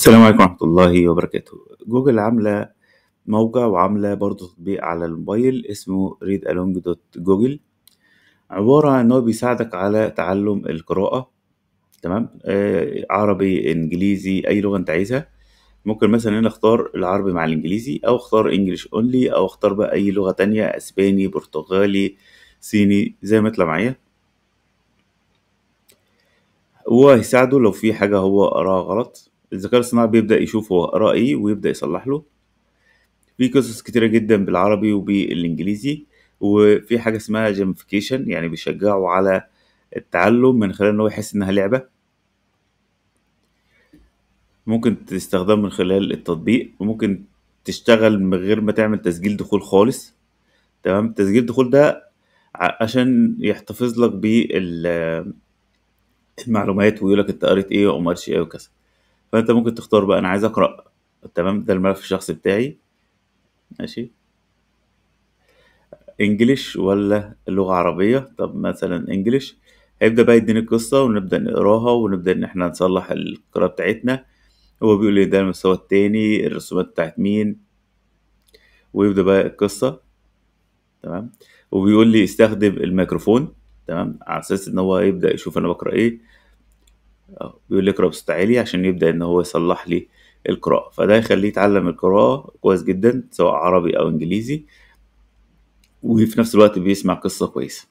السلام عليكم ورحمة الله وبركاته جوجل عاملة موقع وعاملة برضه تطبيق على الموبايل اسمه دوت جوجل عبارة عن هو بيساعدك على تعلم القراءة تمام آه عربي انجليزي اي لغة انت عايزها ممكن مثلا هنا اختار العربي مع الانجليزي او اختار انجليش اونلي او اختار بقى اي لغة تانية اسباني برتغالي صيني زي ما يطلع معايا وهيساعده لو في حاجة هو قراها غلط الذكاء الصناعي بيبدأ يشوف هو قرا إيه ويبدأ يصلح له في قصص كتيرة جدا بالعربي وبالإنجليزي وفي حاجة اسمها جيمفيكيشن يعني بيشجعه على التعلم من خلال إن هو يحس إنها لعبة ممكن تستخدم من خلال التطبيق وممكن تشتغل من غير ما تعمل تسجيل دخول خالص تمام تسجيل دخول ده عشان يحتفظ لك بالمعلومات ويقولك انت قريت ايه وما قريتش ايه وكذا فانت ممكن تختار بقى انا عايز اقرا تمام ده الملف الشخصي بتاعي ماشي انجليش ولا لغه عربيه طب مثلا انجليش هيبدا بقى يديني القصه ونبدا نقراها ونبدا ان احنا نصلح القراءه بتاعتنا هو بيقول لي ده المستوى التاني الرسومات بتاعت مين ويبدا بقى القصه تمام وبيقول لي استخدم الميكروفون تمام على اساس ان هو يبدا يشوف انا بقرا ايه بيقول لي اقرا بصوت عالي عشان يبدا ان هو يصلح لي القراءه فده يخليه يتعلم القراءه كويس جدا سواء عربي او انجليزي وفي نفس الوقت بيسمع قصه كويسه